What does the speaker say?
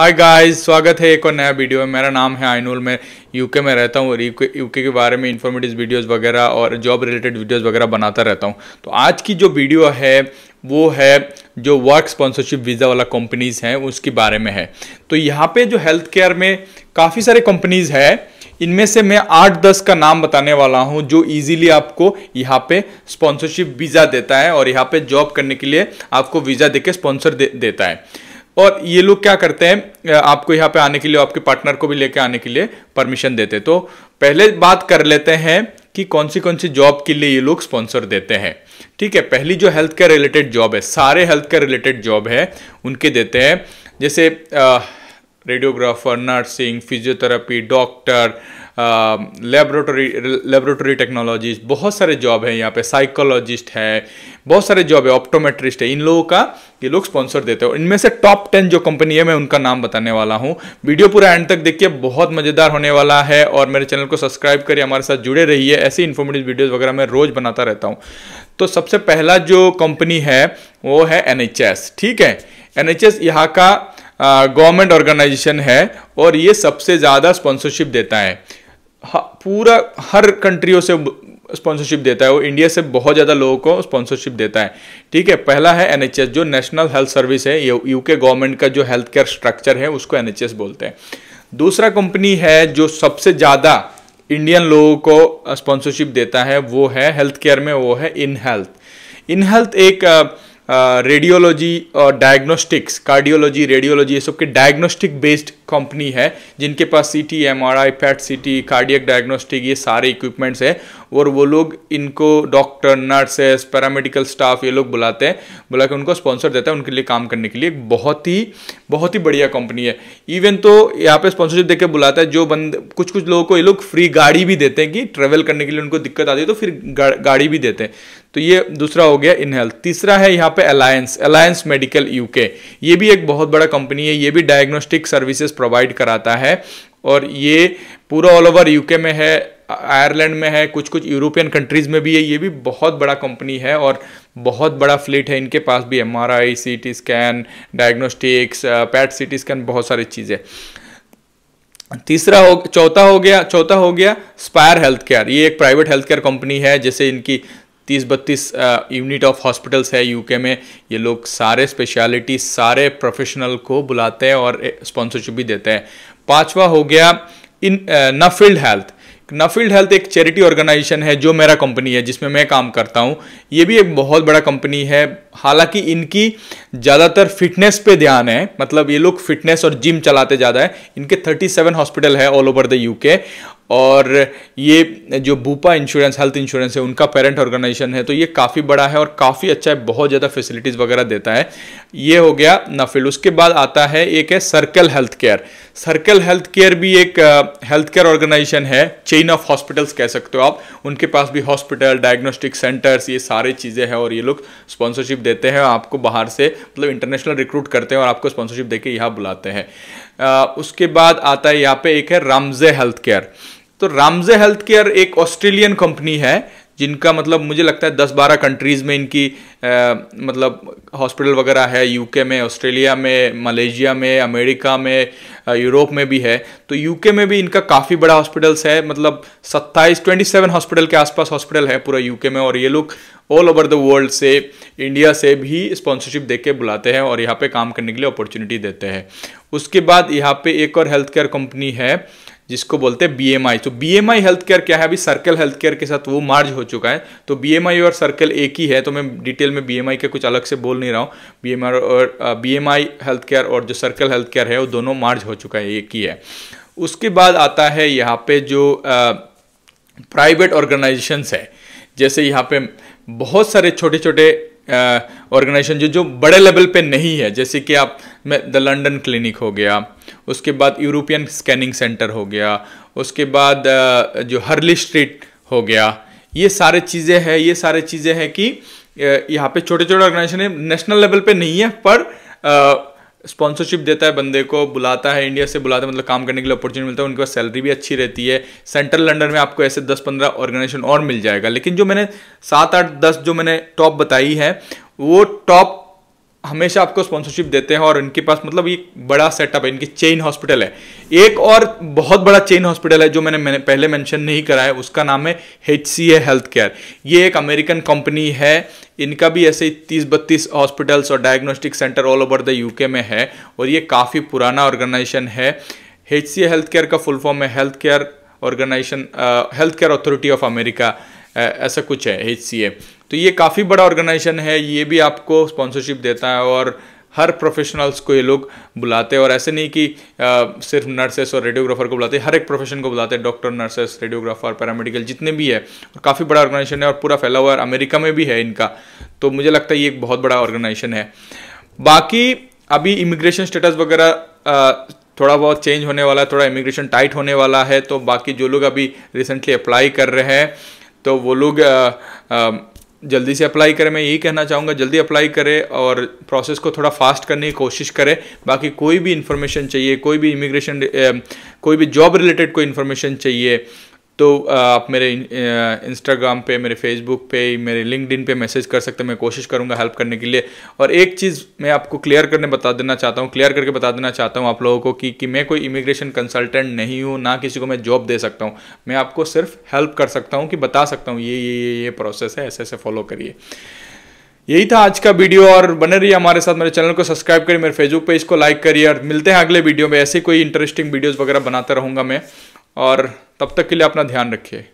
hi guys स्वागत है एक और नया वीडियो में मेरा नाम है आइनुल मैं यूके में रहता हूँ और यूके के बारे में इन्फॉर्मेटिव वीडियोस वगैरह और जॉब रिलेटेड वीडियोस वगैरह बनाता रहता हूँ तो आज की जो वीडियो है वो है जो वर्क स्पॉन्सरशिप वीज़ा वाला कंपनीज़ हैं उसके बारे में है तो यहाँ पर जो हेल्थ केयर में काफ़ी सारे कंपनीज़ है इनमें से मैं आठ दस का नाम बताने वाला हूँ जो इजीली आपको यहाँ पे स्पॉन्सरशिप वीज़ा देता है और यहाँ पे जॉब करने के लिए आपको वीज़ा देके स्पॉन्सर दे, देता है और ये लोग क्या करते हैं आपको यहाँ पे आने के लिए आपके पार्टनर को भी लेके आने के लिए परमिशन देते तो पहले बात कर लेते हैं कि कौन सी कौन सी जॉब के लिए ये लोग स्पॉन्सर देते हैं ठीक है पहली जो हेल्थ केयर रिलेटेड जॉब है सारे हेल्थ केयर रिलेटेड जॉब है उनके देते हैं जैसे radiographer nursing physiotherapy doctor laboratory laboratory technology बहुत सारे जॉब हैं यहाँ पे साइकोलॉजिस्ट है बहुत सारे जॉब है ऑप्टोमेट्रिस्ट है इन लोगों का ये लोग स्पॉन्सर देते हैं इनमें से टॉप टेन जो कंपनी है मैं उनका नाम बताने वाला हूँ वीडियो पूरा एंड तक देखिए बहुत मज़ेदार होने वाला है और मेरे चैनल को सब्सक्राइब करिए हमारे साथ जुड़े रहिए ऐसी इन्फॉर्मेटिव वीडियोज़ वगैरह मैं रोज़ बनाता रहता हूँ तो सबसे पहला जो कंपनी है वो है एन ठीक है एन यहाँ का गवर्नमेंट ऑर्गेनाइजेशन है और ये सबसे ज़्यादा स्पॉन्सरशिप देता है पूरा हर कंट्रियों से स्पॉन्सरशिप देता है वो इंडिया से बहुत ज़्यादा लोगों को स्पॉन्सरशिप देता है ठीक है पहला है एन जो नेशनल हेल्थ सर्विस है यूके गवर्नमेंट का जो हेल्थ केयर स्ट्रक्चर है उसको एन बोलते हैं दूसरा कंपनी है जो सबसे ज़्यादा इंडियन लोगों को स्पॉन्सरशिप uh, देता है वो है हेल्थ केयर में वो है इन हेल्थ इन हेल्थ एक आ, uh, रेडियोलॉजी और डायग्नोस्टिक्स कार्डियोलॉजी रेडियोलॉजी ये सब के डायग्नोस्टिक बेस्ड कंपनी है जिनके पास C T M R I PET C T cardiac diagnostic ये सारे इक्विपमेंट्स हैं और वो लोग इनको डॉक्टर नर्सेस पैरामेडिकल स्टाफ ये लोग बुलाते हैं बुला के उनको स्पॉन्सर देता है उनके लिए काम करने के लिए बहुत ही बहुत ही बढ़िया कंपनी है इवन तो यहाँ पे स्पॉन्सरशिप देकर बुलाता है जो बंद कुछ कुछ लोगों को ये लोग फ्री गाड़ी भी देते हैं कि ट्रेवल करने के लिए उनको दिक्कत आती है तो फिर गाड़ी भी देते हैं तो ये दूसरा हो गया इन हेल्थ तीसरा है यहाँ पे अलायंस अलायंस मेडिकल यूके ये भी एक बहुत बड़ा कंपनी है ये भी डायग्नोस्टिक सर्विसेज प्रोवाइड कराता है और ये पूरा ऑल ओवर यूके में है आयरलैंड में है कुछ कुछ यूरोपियन कंट्रीज़ में भी है ये भी बहुत बड़ा कंपनी है और बहुत बड़ा फ्लीट है इनके पास भी M R I C T scan diagnostics PET C T scan बहुत सारी चीज़ें तीसरा हो चौथा हो गया चौथा हो गया स्पायर हेल्थ केयर ये एक प्राइवेट हेल्थ केयर कंपनी है जैसे इनकी तीस बत्तीस यूनिट ऑफ हॉस्पिटल्स है यूके में ये लोग सारे स्पेशलिटी सारे प्रोफेशनल को बुलाते हैं और स्पॉन्सरशिप भी देते हैं पांचवा हो गया इन नफील्ड हेल्थ नफील्ड हेल्थ एक चैरिटी ऑर्गेनाइजेशन है जो मेरा कंपनी है जिसमें मैं काम करता हूँ ये भी एक बहुत बड़ा कंपनी है हालांकि इनकी ज़्यादातर फिटनेस पे ध्यान है मतलब ये लोग फिटनेस और जिम चलाते ज़्यादा है इनके 37 हॉस्पिटल है ऑल ओवर द यूके और ये जो बूपा इंश्योरेंस हेल्थ इंश्योरेंस है उनका पेरेंट ऑर्गेनाइजेशन है तो ये काफ़ी बड़ा है और काफ़ी अच्छा है बहुत ज़्यादा फैसिलिटीज़ वगैरह देता है ये हो गया नफिल उसके बाद आता है एक है circle health care circle health care भी एक हेल्थ केयर ऑर्गेनाइजेशन है चेन ऑफ हॉस्पिटल्स कह सकते हो आप उनके पास भी हॉस्पिटल डायग्नोस्टिक सेंटर्स ये सारी चीज़ें हैं और ये लोग स्पॉन्सरशिप देते हैं आपको बाहर से मतलब इंटरनेशनल रिक्रूट करते हैं और आपको स्पॉन्सरशिप देके यहाँ बुलाते हैं उसके बाद आता है यहाँ पे एक है रामजे हेल्थ केयर तो रामजे हेल्थ केयर एक ऑस्ट्रेलियन कंपनी है जिनका मतलब मुझे लगता है दस बारह कंट्रीज़ में इनकी आ, मतलब हॉस्पिटल वगैरह है यूके में ऑस्ट्रेलिया में मलेशिया में अमेरिका में यूरोप में भी है तो यूके में भी इनका काफ़ी बड़ा हॉस्पिटल्स है मतलब सत्ताईस ट्वेंटी सेवन हॉस्पिटल के आसपास हॉस्पिटल है पूरा यूके में और ये लोग ऑल ओवर द वर्ल्ड से इंडिया से भी स्पॉन्सरशिप दे के बुलाते हैं और यहाँ पर काम करने के लिए अपॉर्चुनिटी देते हैं उसके बाद यहाँ पर एक और हेल्थ केयर कंपनी है जिसको बोलते हैं बीएमआई तो बीएमआई हेल्थ केयर क्या है अभी सर्कल हेल्थ केयर के साथ वो मार्ज हो चुका है तो बीएमआई और सर्कल एक ही है तो मैं डिटेल में बीएमआई के कुछ अलग से बोल नहीं रहा हूँ बीएमआई और बीएमआई हेल्थ केयर और जो सर्कल हेल्थ केयर है वो दोनों मार्ज हो चुका है एक ही है उसके बाद आता है यहाँ पे जो प्राइवेट ऑर्गेनाइजेशंस है जैसे यहाँ पे बहुत सारे छोटे छोटे ऑर्गेनाइजेशन जो जो बड़े लेवल पे नहीं है जैसे कि आप द लंडन क्लिनिक हो गया उसके बाद यूरोपियन स्कैनिंग सेंटर हो गया उसके बाद uh, जो हरली स्ट्रीट हो गया ये सारे चीज़ें हैं ये सारे चीज़ें हैं कि यहाँ पे छोटे छोटे ऑर्गेनाइजेशन नेशनल लेवल पे नहीं है पर uh, स्पॉन्सरशिप देता है बंदे को बुलाता है इंडिया से बुलाता है मतलब काम करने के लिए अपॉर्चुनिटी मिलता है उनके पास सैलरी भी अच्छी रहती है सेंट्रल लंडन में आपको ऐसे दस पंद्रह ऑर्गेनाइजेशन और मिल जाएगा लेकिन जो मैंने सात आठ दस जो मैंने टॉप बताई है वो टॉप हमेशा आपको स्पॉन्सरशिप देते हैं और इनके पास मतलब ये बड़ा सेटअप है इनकी चेन हॉस्पिटल है एक और बहुत बड़ा चेन हॉस्पिटल है जो मैंने मैंने पहले मेंशन नहीं करा है उसका नाम है H C A health care ये एक अमेरिकन कंपनी है इनका भी ऐसे ही तीस बत्तीस हॉस्पिटल्स और diagnostic centre all over the UK में है और ये काफ़ी पुराना ऑर्गेनाइजेशन है H C A health care का फुल फॉर्म है health care organisation health care authority of America ऐसा कुछ है एच सी ए तो ये काफ़ी बड़ा ऑर्गेनाइजेशन है ये भी आपको स्पॉन्सरशिप देता है और हर प्रोफेशनल्स को ये लोग बुलाते हैं और ऐसे नहीं कि आ, सिर्फ नर्सेस और रेडियोग्राफर को बुलाते हैं हर एक प्रोफेशन को बुलाते हैं डॉक्टर नर्सेस रेडियोग्राफर पैरामेडिकल जितने भी है और काफ़ी बड़ा ऑर्गेनाइजेशन है और पूरा फैला हुआ है अमेरिका में भी है इनका तो मुझे लगता है ये एक बहुत बड़ा ऑर्गेनाइजेशन है बाकी अभी इमिग्रेशन स्टेटस वगैरह थोड़ा बहुत चेंज होने वाला है थोड़ा इमिग्रेशन टाइट होने वाला है तो बाकी जो लोग अभी रिसेंटली अप्लाई कर रहे हैं तो वो लोग जल्दी से अप्लाई करें मैं यही कहना चाहूँगा जल्दी अप्लाई करें और प्रोसेस को थोड़ा फास्ट करने की कोशिश करें बाकी कोई भी इन्फॉर्मेशन चाहिए कोई भी इमिग्रेशन कोई भी जॉब रिलेटेड कोई इन्फॉर्मेशन चाहिए तो आप मेरे इंस्टाग्राम पे मेरे फेसबुक पे मेरे लिंकड पे मैसेज कर सकते हैं मैं कोशिश करूँगा हेल्प करने के लिए और एक चीज़ मैं आपको क्लियर करने बता देना चाहता हूँ क्लियर करके बता देना चाहता हूँ आप लोगों को कि कि मैं कोई इमिग्रेशन कंसल्टेंट नहीं हूँ ना किसी को मैं जॉब दे सकता हूँ मैं आपको सिर्फ हेल्प कर सकता हूँ कि बता सकता हूँ ये ये ये ये प्रोसेस है ऐसे ऐसे फॉलो करिए यही था आज का वीडियो और बने रहिए हमारे साथ मेरे चैनल को सब्सक्राइब करिए मेरे फेसबुक पेज को लाइक करिए और मिलते हैं अगले वीडियो में ऐसे कोई इंटरेस्टिंग वीडियोस वगैरह बनाता रहूँगा मैं और तब तक के लिए अपना ध्यान रखिए